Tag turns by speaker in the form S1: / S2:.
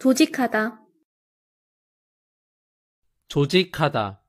S1: 조직하다
S2: 조직하다